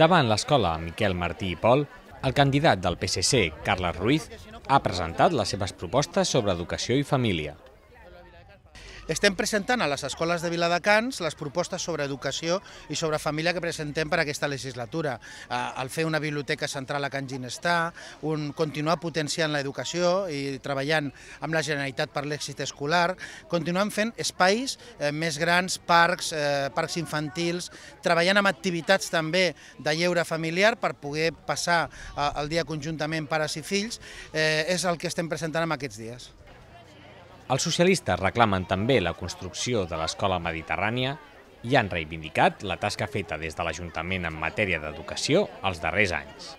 Davant l'escola Miquel Martí i Pol, el candidat del PSC, Carles Ruiz, ha presentat les seves propostes sobre educació i família. Estem presentant a les escoles de Viladecans les propostes sobre educació i sobre família que presentem per aquesta legislatura. Eh, al fer una biblioteca central a Can Ginestà, un, continuar potenciant l'educació i treballant amb la Generalitat per l'èxit escolar, continuem fent espais eh, més grans, parcs, eh, parcs infantils, treballant amb activitats també de lleure familiar per poder passar el dia conjuntament pares i fills, eh, és el que estem presentant en aquests dies. Els socialistes reclamen també la construcció de l'escola mediterrània i han reivindicat la tasca feta des de l'Ajuntament en matèria d'educació els darrers anys.